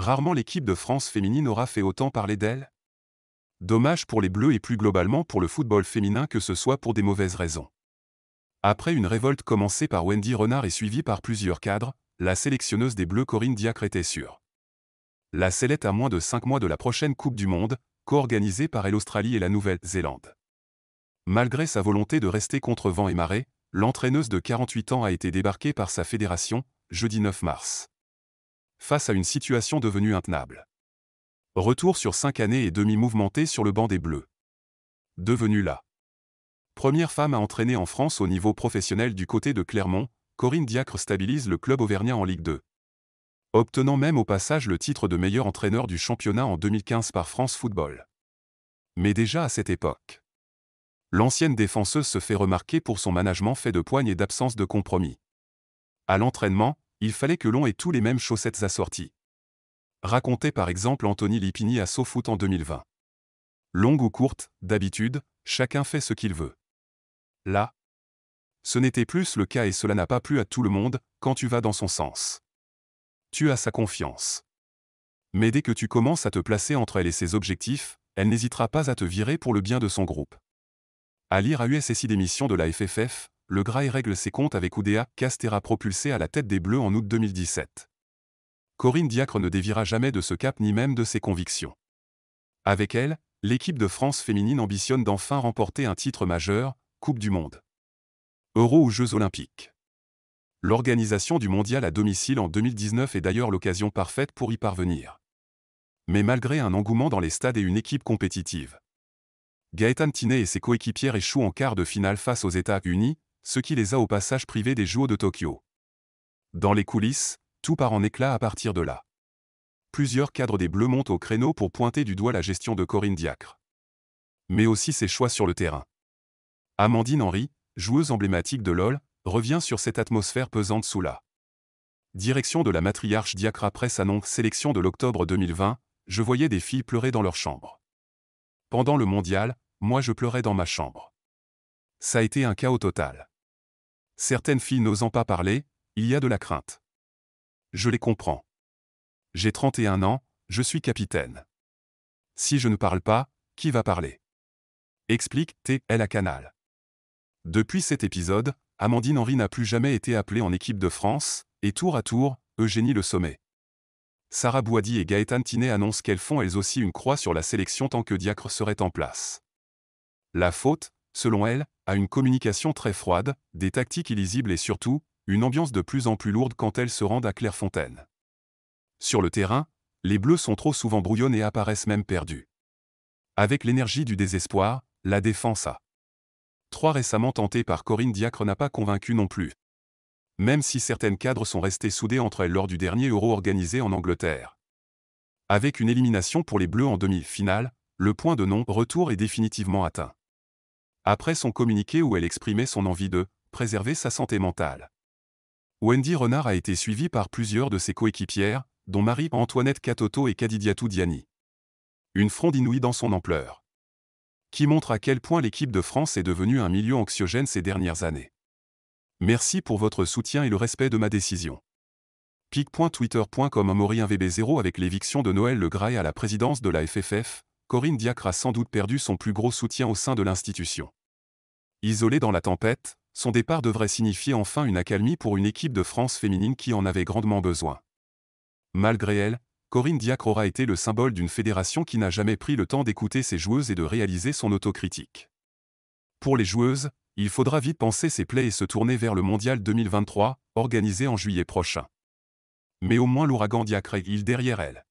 rarement l'équipe de France féminine aura fait autant parler d'elle. Dommage pour les Bleus et plus globalement pour le football féminin que ce soit pour des mauvaises raisons. Après une révolte commencée par Wendy Renard et suivie par plusieurs cadres, la sélectionneuse des Bleus Corinne Diacre était sûre. La sellette à moins de 5 mois de la prochaine Coupe du Monde, co-organisée par l'Australie et la Nouvelle-Zélande. Malgré sa volonté de rester contre vent et marée, l'entraîneuse de 48 ans a été débarquée par sa fédération, jeudi 9 mars face à une situation devenue intenable. Retour sur cinq années et demi mouvementé sur le banc des Bleus. Devenue la première femme à entraîner en France au niveau professionnel du côté de Clermont, Corinne Diacre stabilise le club auvergnat en Ligue 2. Obtenant même au passage le titre de meilleur entraîneur du championnat en 2015 par France Football. Mais déjà à cette époque, l'ancienne défenseuse se fait remarquer pour son management fait de poigne et d'absence de compromis. À l'entraînement, il fallait que l'on ait tous les mêmes chaussettes assorties. Racontait par exemple Anthony Lipini à SoFoot en 2020. Longue ou courte, d'habitude, chacun fait ce qu'il veut. Là, ce n'était plus le cas et cela n'a pas plu à tout le monde quand tu vas dans son sens. Tu as sa confiance. Mais dès que tu commences à te placer entre elle et ses objectifs, elle n'hésitera pas à te virer pour le bien de son groupe. À lire à USSI d'émission de la FFF, le Gray règle ses comptes avec Oudéa, Castera propulsée à la tête des Bleus en août 2017. Corinne Diacre ne dévira jamais de ce cap ni même de ses convictions. Avec elle, l'équipe de France féminine ambitionne d'enfin remporter un titre majeur, Coupe du Monde. Euro ou Jeux olympiques. L'organisation du mondial à domicile en 2019 est d'ailleurs l'occasion parfaite pour y parvenir. Mais malgré un engouement dans les stades et une équipe compétitive, Gaëtan Tinet et ses coéquipières échouent en quart de finale face aux États-Unis, ce qui les a au passage privés des joueurs de Tokyo. Dans les coulisses, tout part en éclat à partir de là. Plusieurs cadres des Bleus montent au créneau pour pointer du doigt la gestion de Corinne Diacre. Mais aussi ses choix sur le terrain. Amandine Henry, joueuse emblématique de LOL, revient sur cette atmosphère pesante sous la direction de la matriarche Diacre après sa non-sélection de l'octobre 2020, je voyais des filles pleurer dans leur chambre. Pendant le mondial, moi je pleurais dans ma chambre. Ça a été un chaos total. Certaines filles n'osant pas parler, il y a de la crainte. Je les comprends. J'ai 31 ans, je suis capitaine. Si je ne parle pas, qui va parler Explique T.L. à Canal. Depuis cet épisode, Amandine Henry n'a plus jamais été appelée en équipe de France, et tour à tour, Eugénie Le Sommet. Sarah Boisdi et Gaëtan Tinet annoncent qu'elles font elles aussi une croix sur la sélection tant que Diacre serait en place. La faute, selon elle, à une communication très froide, des tactiques illisibles et surtout, une ambiance de plus en plus lourde quand elles se rendent à Clairefontaine. Sur le terrain, les Bleus sont trop souvent brouillonnés et apparaissent même perdus. Avec l'énergie du désespoir, la défense a. Trois récemment tentée par Corinne Diacre n'a pas convaincu non plus. Même si certaines cadres sont restées soudées entre elles lors du dernier Euro organisé en Angleterre. Avec une élimination pour les Bleus en demi-finale, le point de non-retour est définitivement atteint après son communiqué où elle exprimait son envie de préserver sa santé mentale. Wendy Renard a été suivie par plusieurs de ses coéquipières, dont Marie-Antoinette Katoto et Kadidiatou Diani. Une fronde inouïe dans son ampleur, qui montre à quel point l'équipe de France est devenue un milieu anxiogène ces dernières années. Merci pour votre soutien et le respect de ma décision. Pic.twitter.com Amori vb 0 avec l'éviction de Noël Le Gray à la présidence de la FFF, Corinne Diacre a sans doute perdu son plus gros soutien au sein de l'institution. Isolée dans la tempête, son départ devrait signifier enfin une accalmie pour une équipe de France féminine qui en avait grandement besoin. Malgré elle, Corinne Diacre aura été le symbole d'une fédération qui n'a jamais pris le temps d'écouter ses joueuses et de réaliser son autocritique. Pour les joueuses, il faudra vite penser ses plaies et se tourner vers le Mondial 2023, organisé en juillet prochain. Mais au moins l'ouragan Diacre est-il derrière elle.